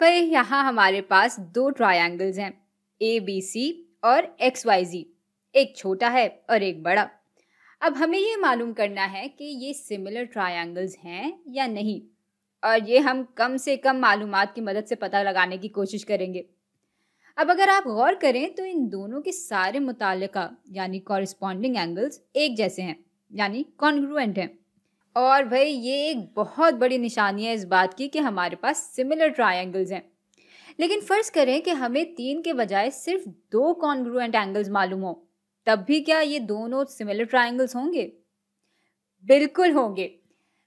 पर यहाँ हमारे पास दो ट्रायंगल्स हैं ए बी सी और एक्स वाई जी एक छोटा है और एक बड़ा अब हमें ये मालूम करना है कि ये सिमिलर ट्रायंगल्स हैं या नहीं और ये हम कम से कम मालूम की मदद से पता लगाने की कोशिश करेंगे अब अगर आप गौर करें तो इन दोनों के सारे मुतल यानी कॉरस्पॉन्डिंग एंगल्स एक जैसे हैं यानी कॉन्ग्रुएंट हैं और भाई ये एक बहुत बड़ी निशानी है इस बात की कि हमारे पास सिमिलर ट्रायंगल्स हैं लेकिन फ़र्ज़ करें कि हमें तीन के बजाय सिर्फ दो कॉन्ग्रुएंट एंगल्स मालूम हो तब भी क्या ये दोनों सिमिलर ट्रायंगल्स होंगे बिल्कुल होंगे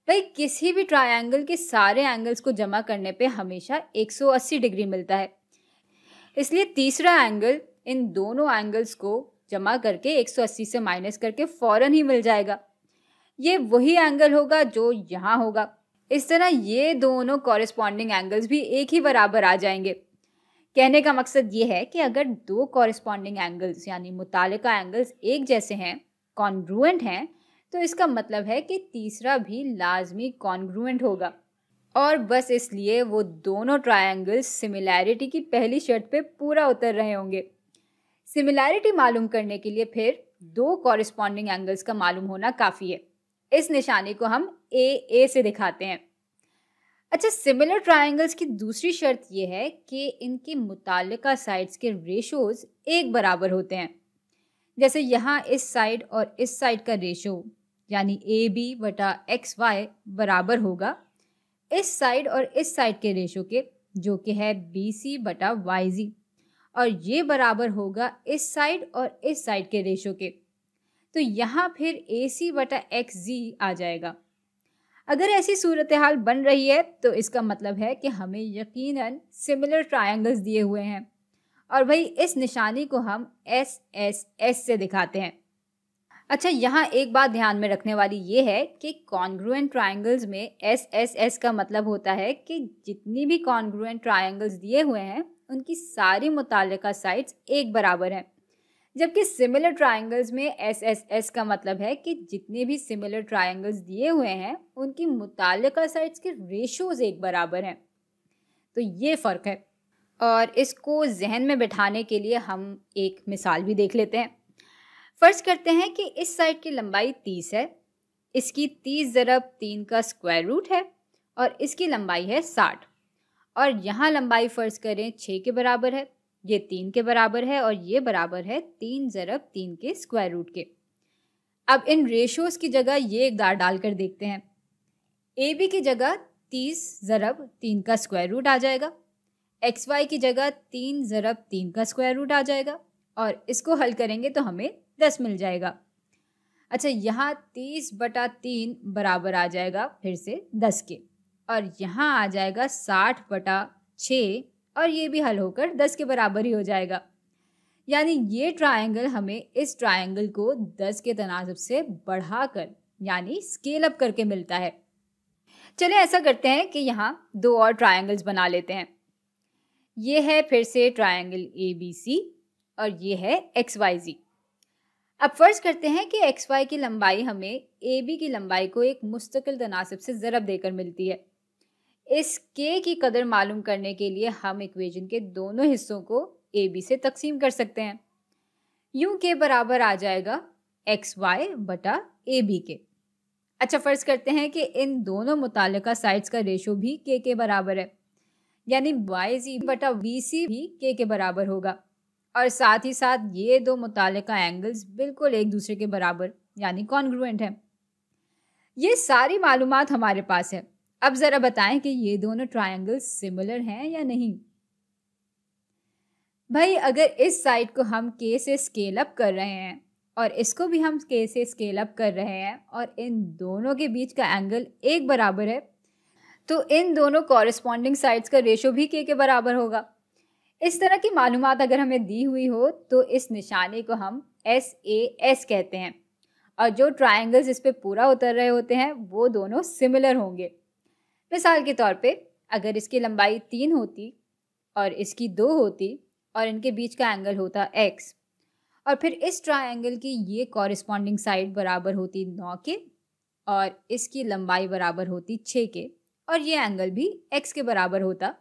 भाई किसी भी ट्रायंगल के सारे एंगल्स को जमा करने पे हमेशा 180 डिग्री मिलता है इसलिए तीसरा एंगल इन दोनों एंगल्स को जमा करके 180 से माइनस करके फ़ौरन ही मिल जाएगा ये वही एंगल होगा जो यहाँ होगा इस तरह ये दोनों कॉरेस्पॉन्डिंग एंगल्स भी एक ही बराबर आ जाएंगे कहने का मकसद ये है कि अगर दो कॉरेस्पॉन्डिंग एंगल्स यानी मुतल एंगल्स एक जैसे हैं कॉन्ग्रुएंट हैं तो इसका मतलब है कि तीसरा भी लाजमी कॉन्ग्रुएंट होगा और बस इसलिए वो दोनों ट्रायंगल्स सिमिलैरिटी की पहली शर्त पे पूरा उतर रहे होंगे सिमिलैरिटी मालूम करने के लिए फिर दो कॉरेस्पॉन्डिंग एंगल्स का मालूम होना काफ़ी है इस निशानी को हम ए ए से दिखाते हैं अच्छा सिमिलर ट्राइंगल्स की दूसरी शर्त यह है कि इनके मुतल साइड्स के रेशोज़ एक बराबर होते हैं जैसे यहाँ इस साइड और इस साइड का रेशो यानी ए बी बटा एक्स वाई बराबर होगा इस साइड और इस साइड के रेशो के जो कि है बी सी बटा वाई जी और ये बराबर होगा इस साइड और इस साइड के रेशो के तो यहाँ फिर ए सी बटा एक्स जी आ जाएगा अगर ऐसी सूरत हाल बन रही है तो इसका मतलब है कि हमें यकीनन सिमिलर ट्रायंगल्स दिए हुए हैं और भाई इस निशानी को हम एस एस एस से दिखाते हैं अच्छा यहाँ एक बात ध्यान में रखने वाली ये है कि कॉन्ग्रुएंट ट्रायंगल्स में एस एस एस का मतलब होता है कि जितनी भी कॉन्ग्रुएंट ट्रायंगल्स दिए हुए हैं उनकी सारी मुतल साइड्स एक बराबर हैं जबकि सिमिलर ट्राइंगल्स में एस एस एस का मतलब है कि जितने भी सिमिलर ट्राइंगल्स दिए हुए हैं उनकी मुतल साइड्स के रेशोज एक बराबर हैं तो ये फ़र्क है और इसको जहन में बैठाने के लिए हम एक मिसाल भी देख लेते हैं फ़र्ज़ करते हैं कि इस साइड की लंबाई तीस है इसकी तीस ज़रब तीन का स्क्वायर रूट है और इसकी लंबाई है साठ और यहाँ लंबाई फ़र्ज़ करें छः के बराबर है ये तीन के बराबर है और ये बराबर है तीन ज़रब तीन के स्क्वायर रूट के अब इन रेशोज़ की जगह ये डाल डालकर देखते हैं ए बी की जगह तीस ज़रब तीन का स्क्वायर रूट आ जाएगा एक्स वाई की जगह तीन ज़रब तीन का स्क्वायर रूट आ जाएगा और इसको हल करेंगे तो हमें दस मिल जाएगा अच्छा यहाँ तीस बटा तीन बराबर आ जाएगा फिर से दस के और यहाँ आ जाएगा साठ बटा छः और ये भी हल होकर दस के बराबर ही हो जाएगा यानी ये ट्रायंगल हमें इस ट्रायंगल को दस के तनाजब से बढ़ाकर यानी स्केल अप करके मिलता है चलिए ऐसा करते हैं कि यहाँ दो और ट्रायंगल्स बना लेते हैं ये है फिर से ट्रायंगल ए बी सी और ये है एक्स वाई जी अब फर्ज करते हैं कि एक्स वाई की लंबाई हमें ए बी की लंबाई को एक मुस्तकिल तनासब से ज़रब देकर मिलती है इस के की कदर मालूम करने के लिए हम इक्वेशन के दोनों हिस्सों को ए बी से तकसीम कर सकते हैं यूं के बराबर आ जाएगा एक्स वाई बटा ए बी के अच्छा फ़र्ज़ करते हैं कि इन दोनों मुतल साइड्स का रेशो भी के के बराबर है यानी वाई जी e बटा वी सी भी के के बराबर होगा और साथ ही साथ ये दो मुतल एंगल्स बिल्कुल एक दूसरे के बराबर यानी कॉन्ग्रुएंट हैं ये सारी मालूम हमारे पास है अब ज़रा बताएं कि ये दोनों ट्रायंगल सिमिलर हैं या नहीं भाई अगर इस साइड को हम के से स्केल अप कर रहे हैं और इसको भी हम के से स्केल अप कर रहे हैं और इन दोनों के बीच का एंगल एक बराबर है तो इन दोनों कॉरस्पॉन्डिंग साइड्स का रेशो भी के के बराबर होगा इस तरह की मालूम अगर हमें दी हुई हो तो इस निशाने को हम एस ए एस कहते हैं और जो ट्राइंगल्स इस पर पूरा उतर रहे होते हैं वो दोनों सिमिलर होंगे मिसाल के तौर पे अगर इसकी लंबाई तीन होती और इसकी दो होती और इनके बीच का एंगल होता एक्स और फिर इस ट्रायंगल की ये कॉरिस्पॉन्डिंग साइड बराबर होती नौ के और इसकी लंबाई बराबर होती छः के और ये एंगल भी एक्स के बराबर होता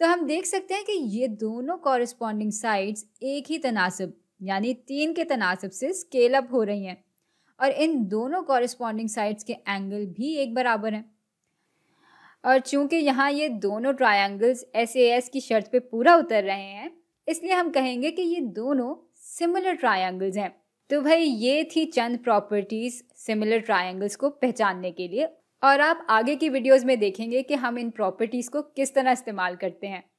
तो हम देख सकते हैं कि ये दोनों कॉरिस्पॉन्डिंग साइड्स एक ही तनासब यानी तीन के तनासब से स्केल अप हो रही हैं और इन दोनों कॉरिस्पॉन्डिंग साइड्स के एंगल भी एक बराबर हैं और चूंकि यहाँ ये दोनों ट्रायंगल्स एस एस की शर्त पे पूरा उतर रहे हैं इसलिए हम कहेंगे कि ये दोनों सिमिलर ट्रायंगल्स हैं तो भाई ये थी चंद प्रॉपर्टीज़ सिमिलर ट्रायंगल्स को पहचानने के लिए और आप आगे की वीडियोस में देखेंगे कि हम इन प्रॉपर्टीज़ को किस तरह इस्तेमाल करते हैं